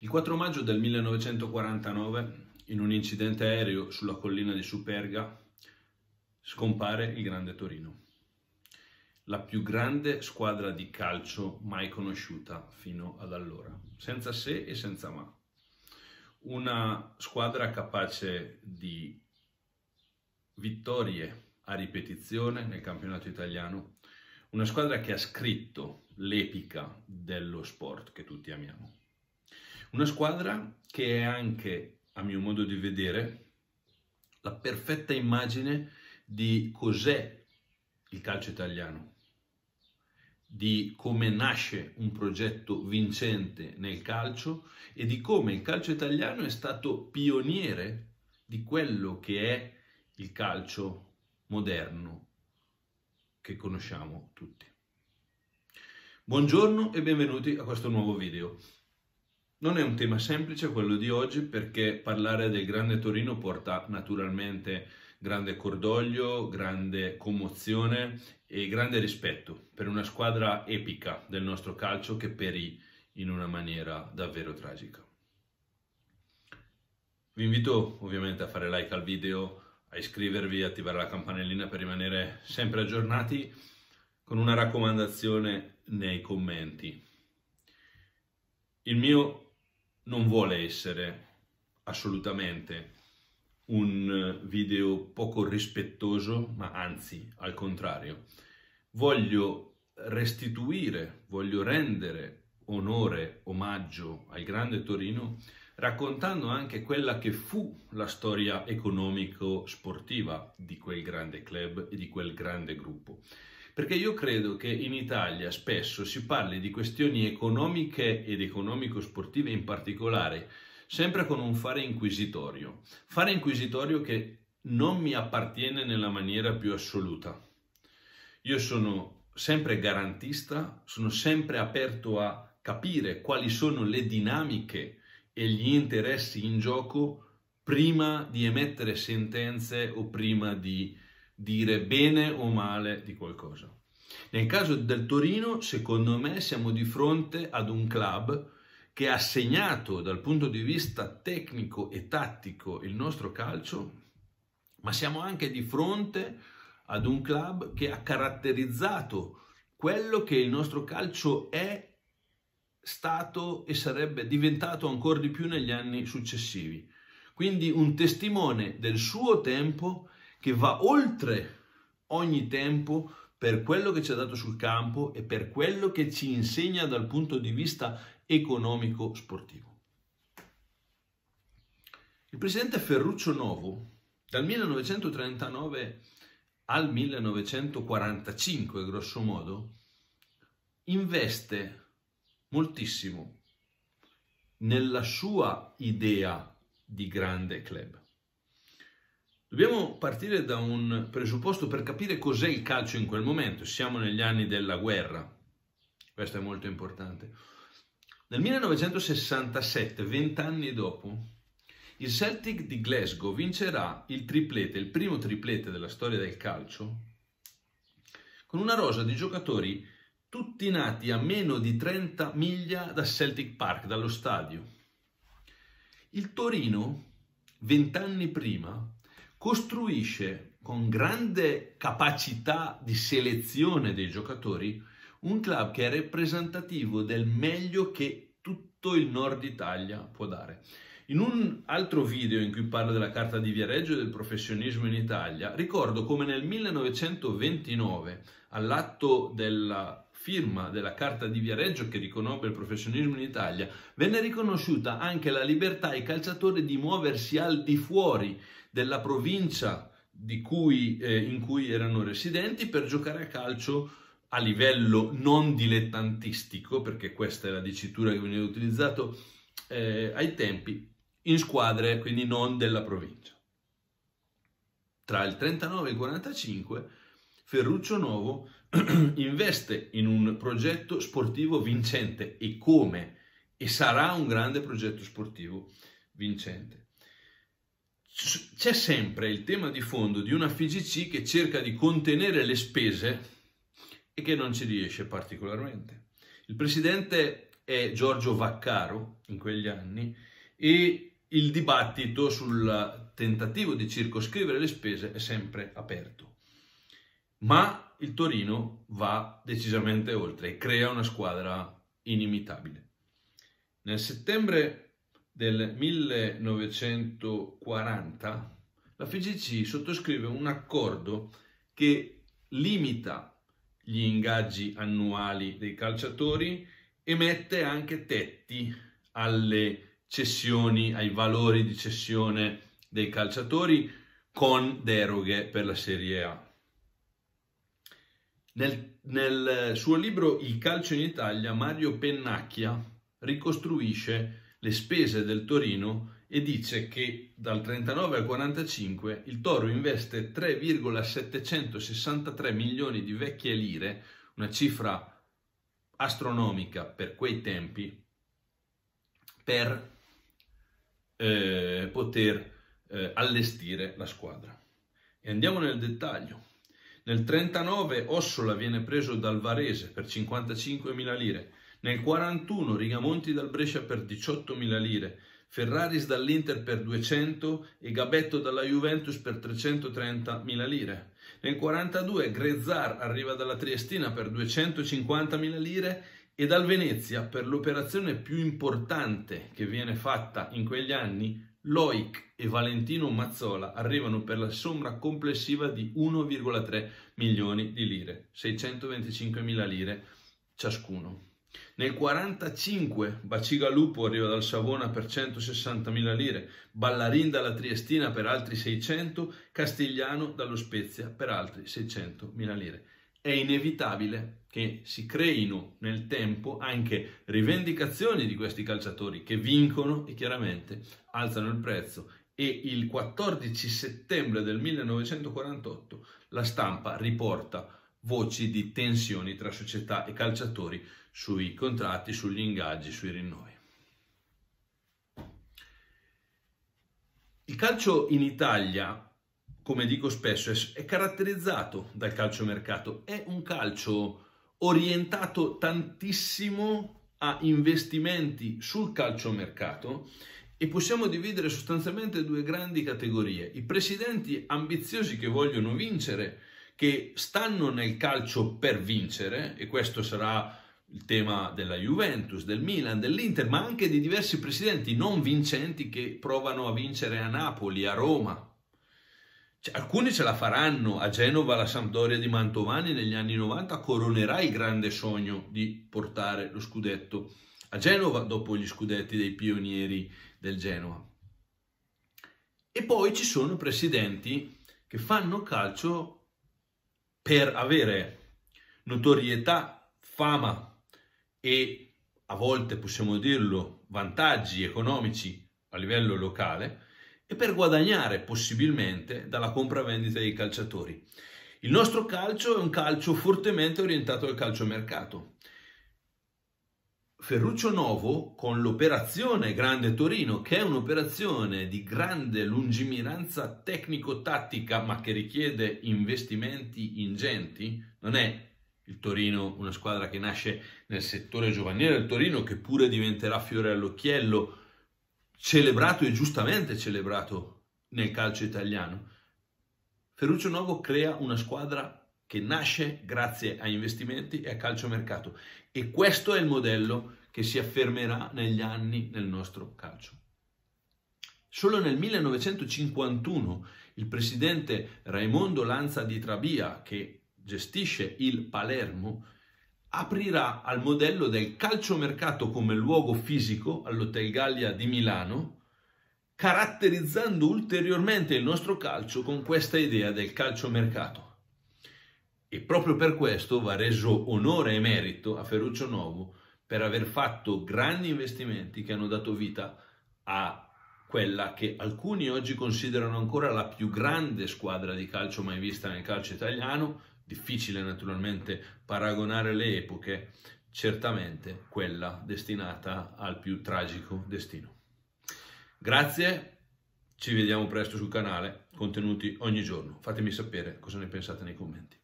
Il 4 maggio del 1949, in un incidente aereo sulla collina di Superga, scompare il Grande Torino, la più grande squadra di calcio mai conosciuta fino ad allora, senza se e senza ma. Una squadra capace di vittorie a ripetizione nel campionato italiano, una squadra che ha scritto l'epica dello sport che tutti amiamo. Una squadra che è anche, a mio modo di vedere, la perfetta immagine di cos'è il calcio italiano, di come nasce un progetto vincente nel calcio e di come il calcio italiano è stato pioniere di quello che è il calcio moderno che conosciamo tutti. Buongiorno e benvenuti a questo nuovo video. Non è un tema semplice quello di oggi perché parlare del Grande Torino porta naturalmente grande cordoglio, grande commozione e grande rispetto per una squadra epica del nostro calcio che perì in una maniera davvero tragica. Vi invito ovviamente a fare like al video, a iscrivervi, a attivare la campanellina per rimanere sempre aggiornati con una raccomandazione nei commenti. Il mio non vuole essere assolutamente un video poco rispettoso, ma anzi al contrario. Voglio restituire, voglio rendere onore, omaggio al grande Torino raccontando anche quella che fu la storia economico-sportiva di quel grande club e di quel grande gruppo. Perché io credo che in Italia spesso si parli di questioni economiche ed economico-sportive in particolare, sempre con un fare inquisitorio. Fare inquisitorio che non mi appartiene nella maniera più assoluta. Io sono sempre garantista, sono sempre aperto a capire quali sono le dinamiche e gli interessi in gioco prima di emettere sentenze o prima di dire bene o male di qualcosa. Nel caso del Torino, secondo me, siamo di fronte ad un club che ha segnato dal punto di vista tecnico e tattico il nostro calcio, ma siamo anche di fronte ad un club che ha caratterizzato quello che il nostro calcio è stato e sarebbe diventato ancora di più negli anni successivi. Quindi un testimone del suo tempo che va oltre ogni tempo per quello che ci ha dato sul campo e per quello che ci insegna dal punto di vista economico sportivo. Il presidente Ferruccio Novo dal 1939 al 1945, grosso modo, investe moltissimo nella sua idea di grande club. Dobbiamo partire da un presupposto per capire cos'è il calcio in quel momento. Siamo negli anni della guerra, questo è molto importante. Nel 1967, vent'anni dopo, il Celtic di Glasgow vincerà il triplete, il primo triplete della storia del calcio, con una rosa di giocatori tutti nati a meno di 30 miglia da Celtic Park, dallo stadio. Il Torino, vent'anni prima, costruisce con grande capacità di selezione dei giocatori un club che è rappresentativo del meglio che tutto il nord Italia può dare. In un altro video in cui parlo della carta di Viareggio e del professionismo in Italia, ricordo come nel 1929, all'atto della firma della carta di Viareggio che riconobbe il professionismo in Italia, venne riconosciuta anche la libertà ai calciatori di muoversi al di fuori della provincia cui, eh, in cui erano residenti per giocare a calcio a livello non dilettantistico, perché questa è la dicitura che veniva utilizzata eh, ai tempi, in squadre, quindi non della provincia. Tra il 39 e il 45 Ferruccio Novo investe in un progetto sportivo vincente e come? E sarà un grande progetto sportivo vincente c'è sempre il tema di fondo di una FGC che cerca di contenere le spese e che non ci riesce particolarmente. Il presidente è Giorgio Vaccaro in quegli anni e il dibattito sul tentativo di circoscrivere le spese è sempre aperto. Ma il Torino va decisamente oltre e crea una squadra inimitabile. Nel settembre del 1940 la FIGC sottoscrive un accordo che limita gli ingaggi annuali dei calciatori e mette anche tetti alle cessioni, ai valori di cessione dei calciatori con deroghe per la Serie A. Nel, nel suo libro Il calcio in Italia Mario Pennacchia ricostruisce le spese del Torino e dice che dal 39 al 45 il Toro investe 3,763 milioni di vecchie lire, una cifra astronomica per quei tempi, per eh, poter eh, allestire la squadra. E andiamo nel dettaglio. Nel 39 Ossola viene preso dal Varese per 55 mila lire, nel 41 Rigamonti dal Brescia per 18.000 lire, Ferraris dall'Inter per 200 e Gabetto dalla Juventus per 330.000 lire. Nel 42 Grezzar arriva dalla Triestina per 250.000 lire e dal Venezia per l'operazione più importante che viene fatta in quegli anni, Loic e Valentino Mazzola arrivano per la somma complessiva di 1,3 milioni di lire, 625.000 lire ciascuno. Nel 1945 Baciga Lupo arriva dal Savona per 160.000 lire, Ballarin dalla Triestina per altri 600, Castigliano dallo Spezia per altri 600.000 lire. È inevitabile che si creino nel tempo anche rivendicazioni di questi calciatori che vincono e chiaramente alzano il prezzo e il 14 settembre del 1948 la stampa riporta voci di tensioni tra società e calciatori sui contratti, sugli ingaggi, sui rinnovi. Il calcio in Italia, come dico spesso, è caratterizzato dal calciomercato, è un calcio orientato tantissimo a investimenti sul calciomercato e possiamo dividere sostanzialmente due grandi categorie, i presidenti ambiziosi che vogliono vincere che stanno nel calcio per vincere, e questo sarà il tema della Juventus, del Milan, dell'Inter, ma anche di diversi presidenti non vincenti che provano a vincere a Napoli, a Roma. Cioè, alcuni ce la faranno, a Genova la Sampdoria di Mantovani negli anni 90 coronerà il grande sogno di portare lo scudetto a Genova dopo gli scudetti dei pionieri del Genova. E poi ci sono presidenti che fanno calcio per avere notorietà, fama e a volte possiamo dirlo vantaggi economici a livello locale e per guadagnare possibilmente dalla compravendita dei calciatori. Il nostro calcio è un calcio fortemente orientato al calciomercato Ferruccio Novo con l'operazione Grande Torino, che è un'operazione di grande lungimiranza tecnico-tattica, ma che richiede investimenti ingenti, non è il Torino una squadra che nasce nel settore giovanile, del Torino che pure diventerà fiore all'occhiello, celebrato e giustamente celebrato nel calcio italiano. Ferruccio Novo crea una squadra che nasce grazie a investimenti e a calciomercato. E questo è il modello che si affermerà negli anni nel nostro calcio. Solo nel 1951 il presidente Raimondo Lanza di Trabia, che gestisce il Palermo, aprirà al modello del calciomercato come luogo fisico all'Hotel Gallia di Milano, caratterizzando ulteriormente il nostro calcio con questa idea del calciomercato. E proprio per questo va reso onore e merito a Ferruccio Novo per aver fatto grandi investimenti che hanno dato vita a quella che alcuni oggi considerano ancora la più grande squadra di calcio mai vista nel calcio italiano, difficile naturalmente paragonare le epoche, certamente quella destinata al più tragico destino. Grazie, ci vediamo presto sul canale, contenuti ogni giorno, fatemi sapere cosa ne pensate nei commenti.